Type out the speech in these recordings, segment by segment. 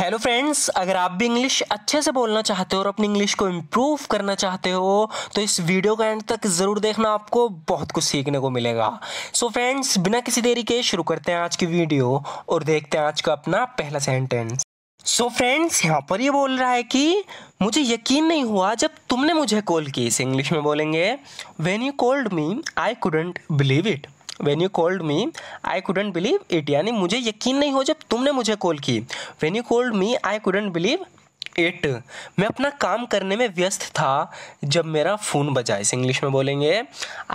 Hello friends अगर आप भी इंग्लिश अच्छे से बोलना चाहते हो और अपनी इंग्लिश को इम्प्रूव करना चाहते हो तो इस वीडियो का एंड तक ज़रूर देखना आपको बहुत कुछ सीखने को मिलेगा सो so फ्रेंड्स बिना किसी देरी के शुरू करते हैं आज की वीडियो और देखते हैं आज का अपना पहला सेंटेंस सो फ्रेंड्स यहाँ पर ये बोल रहा है कि मुझे यकीन नहीं हुआ जब तुमने मुझे कॉल की इसे इंग्लिश में बोलेंगे when you called me I couldn't believe it when you called me I couldn't believe it यानी मुझे यकीन नहीं हो जब तुमने मुझे कॉल की when you called me I couldn't believe it मैं अपना काम करने में व्यस्त था जब मेरा फ़ोन बजा इसे इंग्लिश में बोलेंगे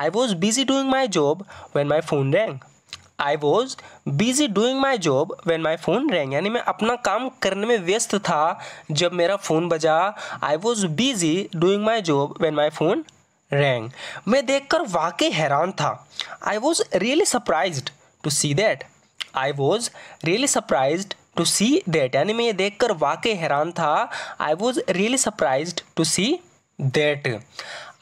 I was busy doing my job when my phone rang I was busy doing my job when my phone rang यानी मैं अपना काम करने में व्यस्त था जब मेरा फ़ोन बजा I was busy doing my job when my phone rang मैं देखकर वाकई हैरान था I was really surprise to see that I was really surprise to see that यानी मैं ये देख कर वाकई हैरान था I was really surprise to see that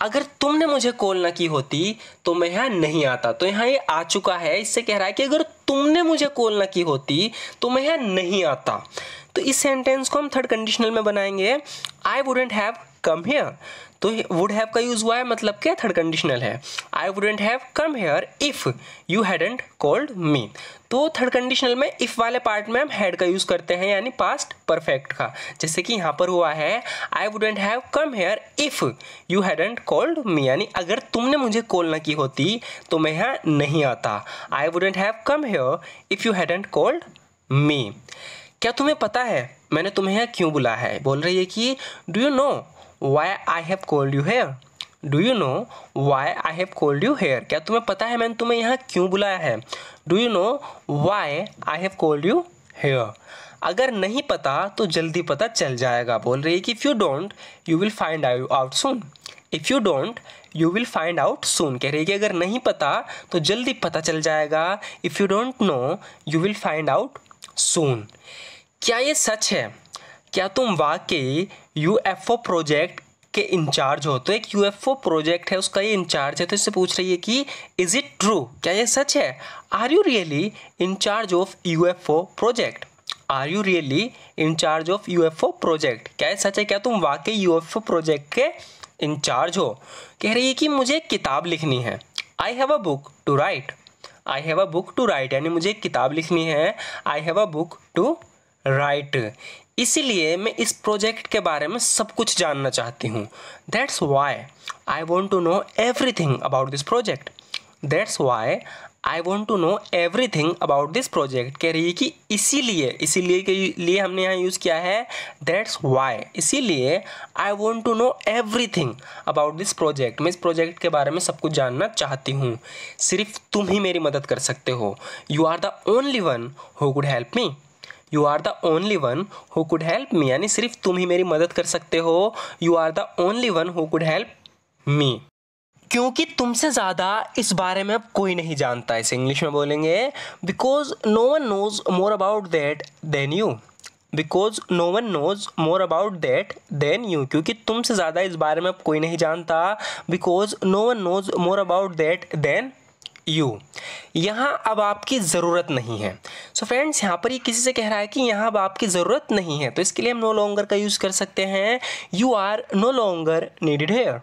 अगर तुमने मुझे कॉल ना की होती तो मैं यहाँ नहीं आता तो यहाँ ये आ चुका है इससे कह रहा है कि अगर तुमने मुझे कॉल ना की होती तो मैं यहाँ नहीं आता तो इस सेंटेंस को हम थर्ड कंडीशनल में बनाएंगे I wouldn't have come here तो वुड हैव का यूज हुआ है मतलब क्या थर्ड कंडीशनल है I wouldn't have come here if you hadn't called me तो थर्ड कंडीशनल में इफ वाले पार्ट में हम हैड का यूज करते हैं यानी पास्ट परफेक्ट का जैसे कि यहाँ पर हुआ है I wouldn't have come here if you hadn't called me यानी अगर तुमने मुझे कॉल ना की होती तो मैं यहाँ नहीं आता I wouldn't have come here if you hadn't called me क्या तुम्हें पता है मैंने तुम्हें यहाँ क्यों बुला है बोल रही है कि do you know why I have called you here do you know why I have called you here क्या तुम्हें पता है मैंने तुम्हें यहाँ क्यों बुलाया है do you know why I have called you here अगर नहीं पता तो जल्दी पता चल जाएगा बोल रही है कि if you don't you will find out soon. If you don't you will find out soon. कह रही है कि अगर नहीं पता तो जल्दी पता चल जाएगा if you don't know you will find out soon. क्या ये सच है क्या तुम वाकई यूएफओ प्रोजेक्ट के इंचार्ज हो तो एक यूएफओ प्रोजेक्ट है उसका ये इंचार्ज है तो इससे पूछ रही है कि इज इट ट्रू क्या ये सच है are you really in charge of UFO project are you really in charge of UFO project क्या ये सच है क्या तुम वाकई यूएफओ प्रोजेक्ट के इंचार्ज हो कह रही है कि मुझे एक किताब लिखनी है I have a book to write I have a book to write यानी मुझे एक किताब लिखनी है I have a book to write इसीलिए मैं इस प्रोजेक्ट के बारे में सब कुछ जानना चाहती हूँ that's why I want to know everything about this project that's why I want to know everything about this project कह रही है कि इसीलिए इसीलिए के लिए हमने यहाँ यूज़ किया है दैट्स वाई इसीलिए I want to know everything about this project मैं इस प्रोजेक्ट के बारे में सब कुछ जानना चाहती हूँ सिर्फ तुम ही मेरी मदद कर सकते हो you are the only one who could help me you are the only one who could help me यानी सिर्फ तुम ही मेरी मदद कर सकते हो you are the only one who could help me क्योंकि तुमसे ज़्यादा इस बारे में अब कोई नहीं जानता इसे इंग्लिश में बोलेंगे because no one knows more about that than you because no one knows more about that than you क्योंकि तुमसे ज़्यादा इस बारे में अब कोई नहीं जानता because no one knows more about that than you यहाँ अब आपकी ज़रूरत नहीं है सो so फ्रेंड्स यहाँ पर ये किसी से कह रहा है कि यहाँ अब आपकी ज़रूरत नहीं है तो इसके लिए हम नो लॉन्गर का यूज़ कर सकते हैं you are no longer needed here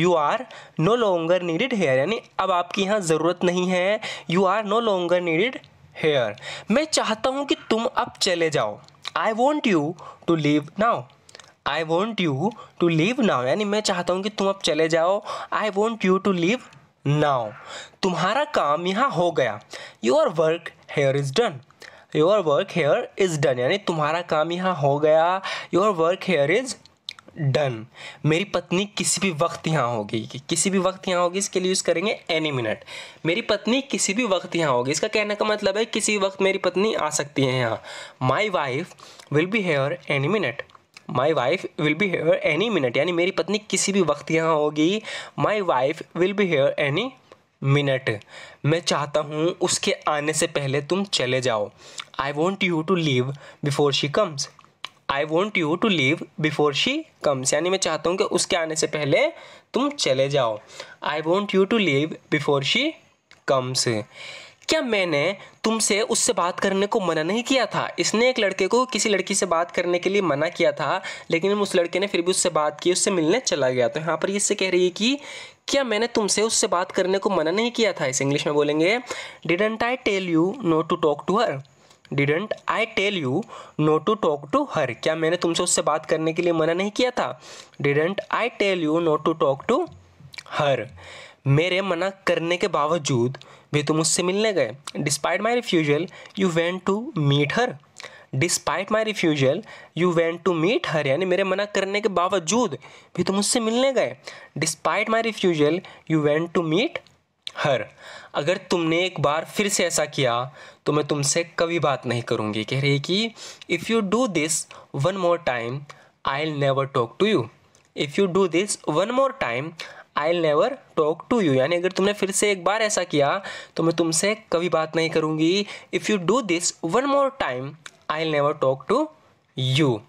you are no longer needed here यानी अब आपकी यहाँ ज़रूरत नहीं है you are no longer needed here मैं चाहता हूँ कि तुम अब चले जाओ I want you to leave now I want you to leave now यानी मैं चाहता हूँ कि तुम अब चले जाओ I want you to leave now तुम्हारा काम यहाँ हो गया your work here is done your work here is done यानी तुम्हारा काम यहाँ हो गया your work here is done मेरी पत्नी किसी भी वक्त यहाँ होगी कि किसी भी वक्त यहाँ होगी इसके लिए यूज़ करेंगे एनी मिनट मेरी पत्नी किसी भी वक्त यहाँ होगी इसका कहने का मतलब है किसी वक्त मेरी पत्नी आ सकती है यहाँ my wife will be here any minute my wife will be here any minute यानी मेरी पत्नी किसी भी वक्त यहाँ होगी my wife will be here any minute मैं चाहता हूँ उसके आने से पहले तुम चले जाओ I want you to leave before she comes I want you to leave before she comes यानी मैं चाहता हूँ कि उसके आने से पहले तुम चले जाओ I want you to leave before she comes क्या मैंने तुमसे उससे बात करने को मना नहीं किया था इसने एक लड़के को किसी लड़की से बात करने के लिए मना किया था लेकिन उस लड़के ने फिर भी उससे बात की उससे मिलने चला गया तो यहाँ पर इससे कह रही है कि क्या मैंने तुमसे उससे बात करने को मना नहीं किया था इस इंग्लिश में बोलेंगे didn't I tell you not to talk to her didn't I tell you not to talk to her क्या मैंने तुमसे उससे बात करने के लिए मना नहीं किया था didn't I tell you not to talk to her मेरे मना करने के बावजूद भी तुम उससे मिलने गए despite my refusal you went to meet her despite my refusal you went to meet her यानी मेरे मना करने के बावजूद भी तुम उससे मिलने गए despite my refusal you went to meet her अगर तुमने एक बार फिर से ऐसा किया तो मैं तुमसे कभी बात नहीं करूँगी कह रही कि if you do this one more time I never talk to you if you do this one more time I never talk to you यानी अगर तुमने फिर से एक बार ऐसा किया तो मैं तुमसे कभी बात नहीं करूँगी if you do this one more time I never talk to you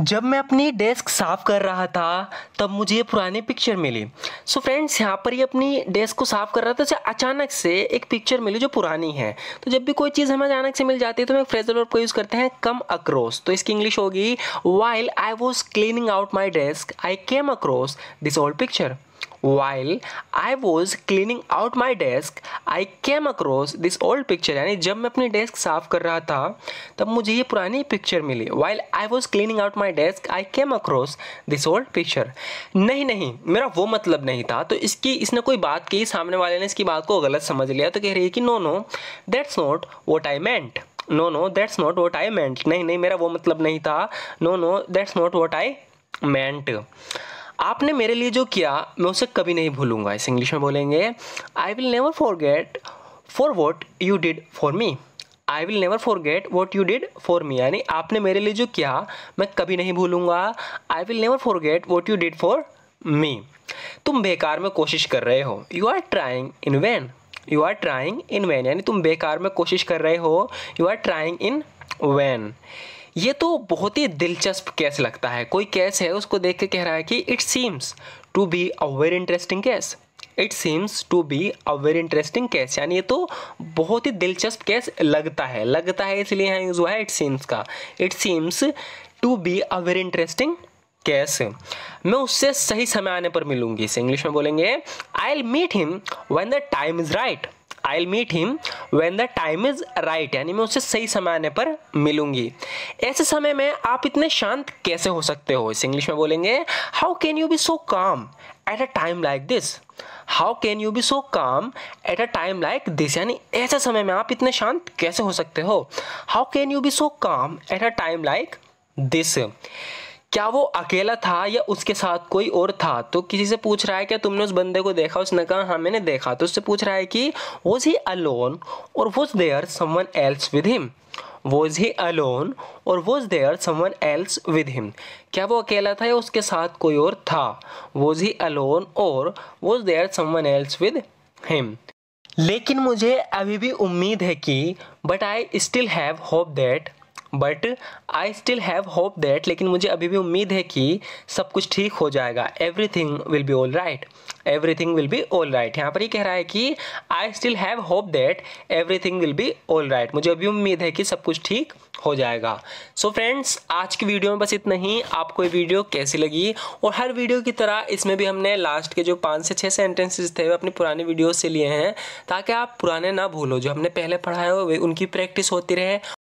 जब मैं अपनी डेस्क साफ़ कर रहा था तब मुझे ये पुरानी पिक्चर मिली सो फ्रेंड्स यहाँ पर ये अपनी डेस्क को साफ़ कर रहा था अचानक से एक पिक्चर मिली जो पुरानी है तो जब भी कोई चीज़ हमें अचानक से मिल जाती है तो हम फ्रेजल वर्ब को यूज़ करते हैं कम अक्रॉस तो इसकी इंग्लिश होगी while I was cleaning out my desk I came across this old picture while I was cleaning out my desk I came across this old picture यानी जब मैं अपनी डेस्क साफ कर रहा था तब मुझे ये पुरानी पिक्चर मिली while I was cleaning out my desk I came across this old picture नहीं नहीं मेरा वो मतलब नहीं था तो इसकी इसने कोई बात की सामने वाले ने इसकी बात को गलत समझ लिया तो कह रही है कि no no that's not what I meant no no that's not what I meant नहीं नहीं मेरा वो मतलब नहीं था no no that's not what I meant आपने मेरे लिए जो किया मैं उसे कभी नहीं भूलूंगा इस इंग्लिश में बोलेंगे I will never forget for what you did for me I will never forget what you did for me यानी आपने मेरे लिए जो किया मैं कभी नहीं भूलूंगा I will never forget what you did for me तुम बेकार में कोशिश कर रहे हो you are trying in vain you are trying in vain यानी तुम बेकार में कोशिश कर रहे हो you are trying in vain ये तो बहुत ही दिलचस्प कैस लगता है कोई केस है उसको देख के कह रहा है कि it seems to be a very interesting case it seems to be a very interesting case यानी ये तो बहुत ही दिलचस्प केस लगता है लगता है इसलिए यहाँ यूज़ हुआ है इट सीम्स का it seems to be a very interesting case मैं उससे सही समय आने पर मिलूंगी इसे इंग्लिश में बोलेंगे I'll meet him when the time is right I meet him when the time is right यानी मैं उसे सही समय आने पर मिलूंगी ऐसे समय में आप इतने शांत कैसे हो सकते हो इस इंग्लिश में बोलेंगे how can you be so calm at a time like this how can you be so calm at a time like this यानी ऐसे समय में आप इतने शांत कैसे हो सकते हो how can you be so calm at a time like this क्या वो अकेला था या उसके साथ कोई और था तो किसी से पूछ रहा है क्या तुमने उस बंदे को देखा उसने कहा हाँ मैंने देखा तो उससे पूछ रहा है कि वॉज ही अलोन और was there someone else with him was he alone और was there someone else with him क्या वो अकेला था या उसके साथ कोई और था वॉज ही अलोन और was there someone else with him लेकिन मुझे अभी भी उम्मीद है कि but I still have hope that but I still have hope that लेकिन मुझे अभी भी उम्मीद है कि सब कुछ ठीक हो जाएगा everything will be all right everything will be all right यहाँ पर ये कह रहा है कि I still have hope that everything will be all right मुझे अभी उम्मीद है कि सब कुछ ठीक हो जाएगा सो so फ्रेंड्स आज की वीडियो में बस इतना ही आपको ये वीडियो कैसी लगी और हर वीडियो की तरह इसमें भी हमने लास्ट के जो पाँच से छः सेंटेंसेज थे वो अपनी पुरानी वीडियो से लिए हैं ताकि आप पुराने ना भूलो जो हमने पहले पढ़ाए हो उनकी प्रैक्टिस होती रहे